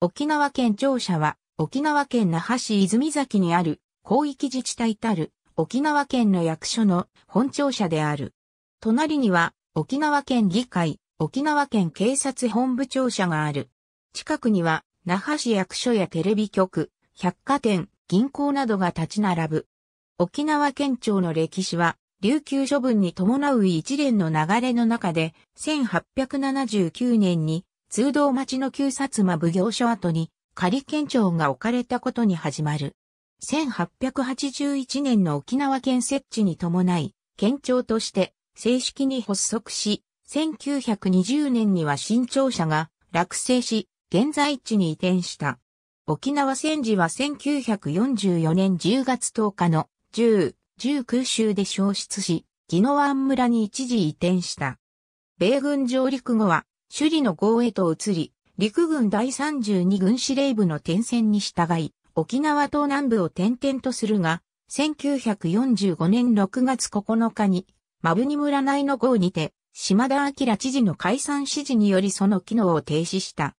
沖縄県庁舎は、沖縄県那覇市泉崎にある、広域自治体たる、沖縄県の役所の本庁舎である。隣には、沖縄県議会、沖縄県警察本部庁舎がある。近くには、那覇市役所やテレビ局、百貨店、銀行などが立ち並ぶ。沖縄県庁の歴史は、琉球処分に伴う一連の流れの中で、1879年に通道町の旧薩摩奉行所跡に仮県庁が置かれたことに始まる。1881年の沖縄県設置に伴い、県庁として正式に発足し、1920年には新庁舎が落成し、現在地に移転した。沖縄戦時は1944年10月10日の10、10空襲で消失し、宜野湾村に一時移転した。米軍上陸後は首里の郷へと移り、陸軍第32軍司令部の転戦に従い、沖縄東南部を転々とするが、1945年6月9日に、マブニ村内の号にて、島田明知事の解散指示によりその機能を停止した。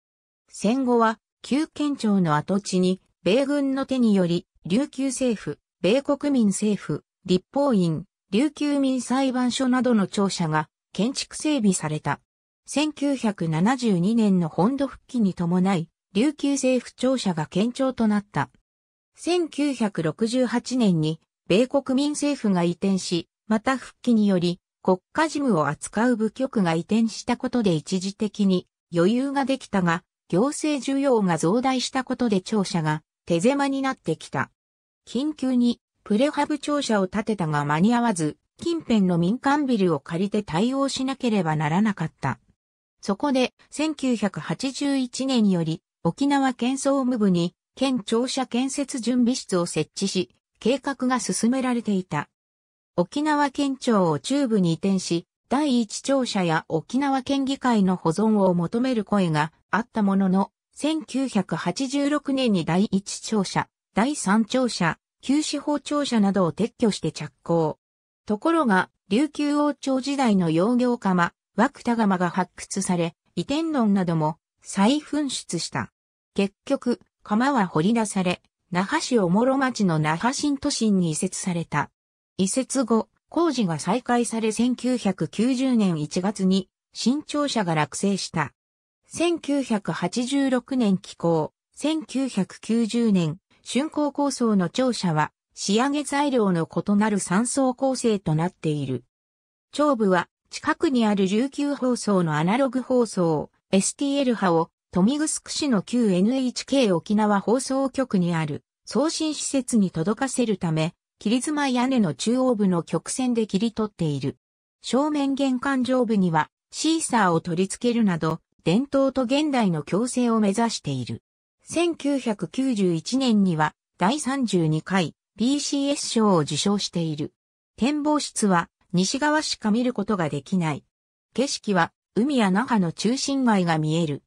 戦後は、旧県庁の跡地に、米軍の手により、琉球政府、米国民政府、立法院、琉球民裁判所などの庁舎が建築整備された。1972年の本土復帰に伴い、琉球政府庁舎が県庁となった。1968年に米国民政府が移転し、また復帰により国家事務を扱う部局が移転したことで一時的に余裕ができたが、行政需要が増大したことで庁舎が手狭になってきた。緊急にプレハブ庁舎を建てたが間に合わず、近辺の民間ビルを借りて対応しなければならなかった。そこで、1981年により、沖縄県総務部に、県庁舎建設準備室を設置し、計画が進められていた。沖縄県庁を中部に移転し、第一庁舎や沖縄県議会の保存を求める声があったものの、1986年に第一庁舎、第三庁舎、旧司法庁舎などを撤去して着工。ところが、琉球王朝時代の養業釜、涌田釜が発掘され、移転論なども再噴出した。結局、釜は掘り出され、那覇市おもろ町の那覇新都心に移設された。移設後、工事が再開され1990年1月に新庁舎が落成した。1986年起工、1990年竣工構想の庁舎は仕上げ材料の異なる3層構成となっている。長部は近くにある19放送のアナログ放送、STL 派を、富城市の旧 NHK 沖縄放送局にある送信施設に届かせるため、切妻屋根の中央部の曲線で切り取っている。正面玄関上部にはシーサーを取り付けるなど、伝統と現代の共生を目指している。1991年には第32回 BCS 賞を受賞している。展望室は西側しか見ることができない。景色は海や那覇の中心街が見える。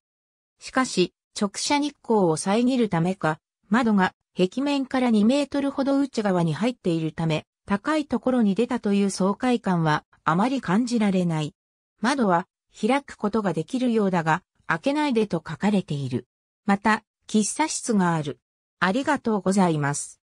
しかし、直射日光を遮るためか、窓が壁面から2メートルほど内側に入っているため、高いところに出たという爽快感はあまり感じられない。窓は開くことができるようだが、開けないでと書かれている。また、喫茶室がある。ありがとうございます。